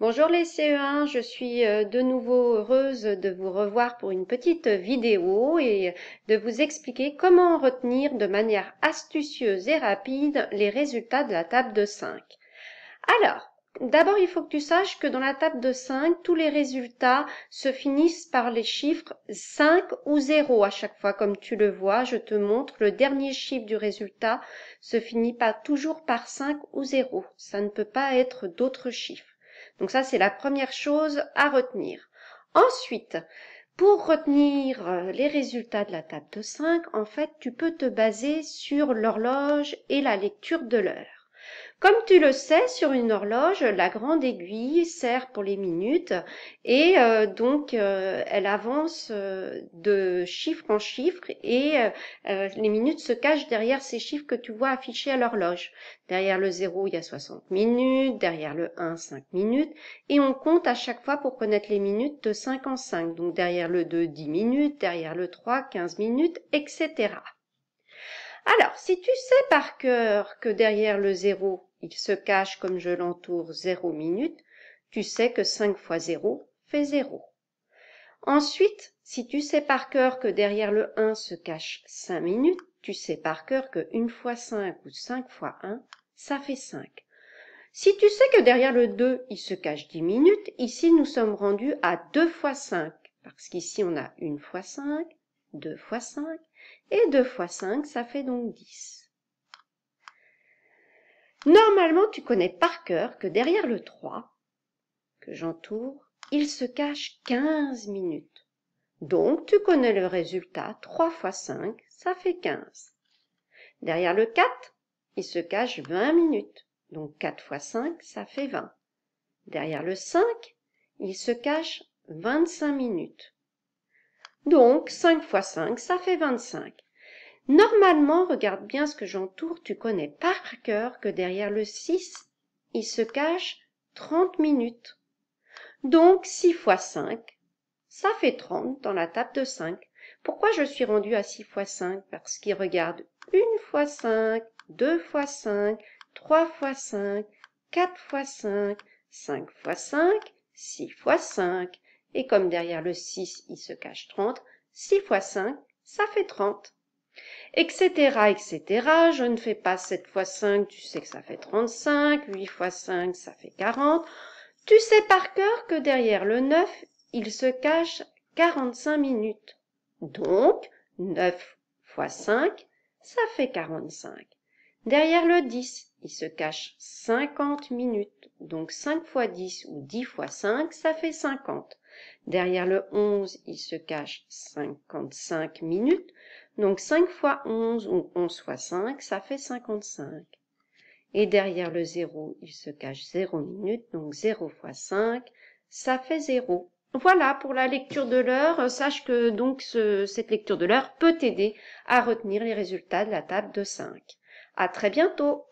Bonjour les CE1, je suis euh, de nouveau heureuse de vous revoir pour une petite vidéo et de vous expliquer comment retenir de manière astucieuse et rapide les résultats de la table de 5. Alors, d'abord il faut que tu saches que dans la table de 5, tous les résultats se finissent par les chiffres 5 ou 0 à chaque fois. Comme tu le vois, je te montre, le dernier chiffre du résultat se finit pas toujours par 5 ou 0. Ça ne peut pas être d'autres chiffres. Donc ça, c'est la première chose à retenir. Ensuite, pour retenir euh, les résultats de la table de 5, en fait, tu peux te baser sur l'horloge et la lecture de l'heure. Comme tu le sais, sur une horloge, la grande aiguille sert pour les minutes et euh, donc euh, elle avance euh, de chiffre en chiffre et les minutes se cachent derrière ces chiffres que tu vois affichés à l'horloge. Derrière le 0, il y a 60 minutes, derrière le 1, 5 minutes et on compte à chaque fois pour connaître les minutes de 5 en 5. Donc derrière le 2, 10 minutes, derrière le 3, 15 minutes, etc. Alors, si tu sais par cœur que derrière le 0, il se cache comme je l'entoure 0 minutes, tu sais que 5 fois 0 fait 0. Ensuite, si tu sais par cœur que derrière le 1 se cache 5 minutes, tu sais par cœur que 1 fois 5 ou 5 fois 1, ça fait 5. Si tu sais que derrière le 2, il se cache 10 minutes, ici nous sommes rendus à 2 fois 5, parce qu'ici on a 1 fois 5, 2 fois 5, et 2 fois 5, ça fait donc 10. Normalement, tu connais par cœur que derrière le 3, que j'entoure, il se cache 15 minutes. Donc, tu connais le résultat. 3 x 5, ça fait 15. Derrière le 4, il se cache 20 minutes. Donc, 4 x 5, ça fait 20. Derrière le 5, il se cache 25 minutes. Donc, 5 x 5, ça fait 25. Normalement, regarde bien ce que j'entoure, tu connais par cœur que derrière le 6, il se cache 30 minutes. Donc, 6 x 5, ça fait 30 dans la table de 5. Pourquoi je suis rendue à 6 x 5 Parce qu'il regarde 1 x 5, 2 x 5, 3 x 5, 4 x 5, 5 x 5, 6 x 5 et comme derrière le 6 il se cache 30, 6 x 5, ça fait 30. Etc, etc, je ne fais pas 7 fois 5, tu sais que ça fait 35, 8 x 5, ça fait 40. Tu sais par cœur que derrière le 9, il se cache 45 minutes. Donc, 9 x 5, ça fait 45. Derrière le 10, il se cache 50 minutes. Donc, 5 fois 10 ou 10 fois 5, ça fait 50. Derrière le 11, il se cache 55 minutes. Donc 5 fois 11 ou 11 fois 5, ça fait 55. Et derrière le 0, il se cache 0 minutes. Donc 0 fois 5, ça fait 0. Voilà pour la lecture de l'heure. Sache que donc ce, cette lecture de l'heure peut t'aider à retenir les résultats de la table de 5. À très bientôt!